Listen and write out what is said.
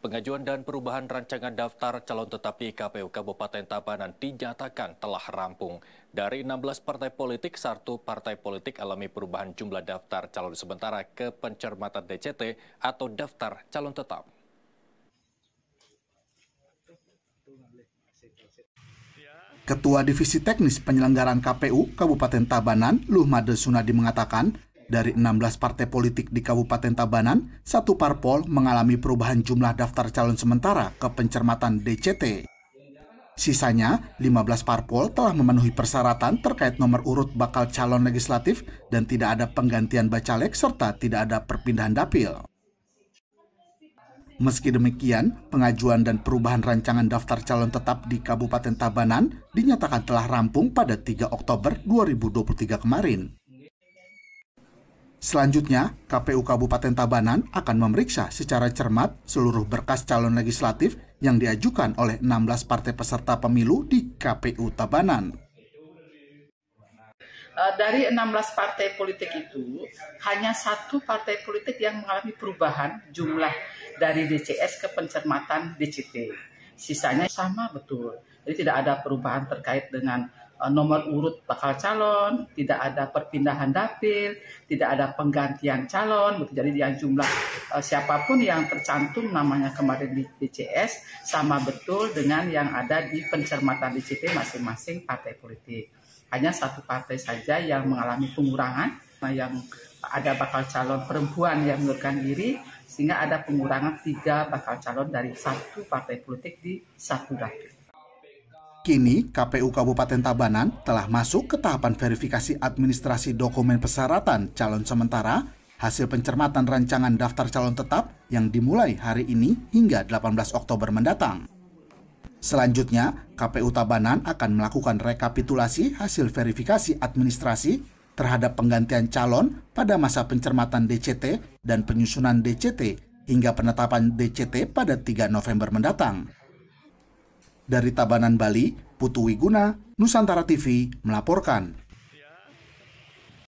Pengajuan dan perubahan rancangan daftar calon tetap di KPU Kabupaten Tabanan dinyatakan telah rampung. Dari 16 partai politik, satu partai politik alami perubahan jumlah daftar calon sementara ke pencermatan DCT atau daftar calon tetap. Ketua Divisi Teknis Penyelenggaraan KPU Kabupaten Tabanan, Luhmade Sunadi mengatakan, dari 16 partai politik di Kabupaten Tabanan, satu parpol mengalami perubahan jumlah daftar calon sementara ke pencermatan DCT. Sisanya, 15 parpol telah memenuhi persyaratan terkait nomor urut bakal calon legislatif dan tidak ada penggantian bacalek serta tidak ada perpindahan dapil. Meski demikian, pengajuan dan perubahan rancangan daftar calon tetap di Kabupaten Tabanan dinyatakan telah rampung pada 3 Oktober 2023 kemarin. Selanjutnya, KPU Kabupaten Tabanan akan memeriksa secara cermat seluruh berkas calon legislatif yang diajukan oleh 16 partai peserta pemilu di KPU Tabanan. E, dari 16 partai politik itu, hanya satu partai politik yang mengalami perubahan jumlah dari DCS ke pencermatan DCT. Sisanya sama betul. Jadi tidak ada perubahan terkait dengan Eh, nomor urut bakal calon, tidak ada perpindahan dapil, tidak ada penggantian calon. Jadi yang jumlah eh, siapapun yang tercantum namanya kemarin di DCS sama betul dengan yang ada di pencermatan DCP masing-masing partai politik. Hanya satu partai saja yang mengalami pengurangan, nah, yang ada bakal calon perempuan yang mengundurkan diri, sehingga ada pengurangan tiga bakal calon dari satu partai politik di satu dapil. Kini, KPU Kabupaten Tabanan telah masuk ke tahapan verifikasi administrasi dokumen persyaratan calon sementara hasil pencermatan rancangan daftar calon tetap yang dimulai hari ini hingga 18 Oktober mendatang. Selanjutnya, KPU Tabanan akan melakukan rekapitulasi hasil verifikasi administrasi terhadap penggantian calon pada masa pencermatan DCT dan penyusunan DCT hingga penetapan DCT pada 3 November mendatang. Dari Tabanan, Bali, Putu Wiguna, Nusantara TV melaporkan.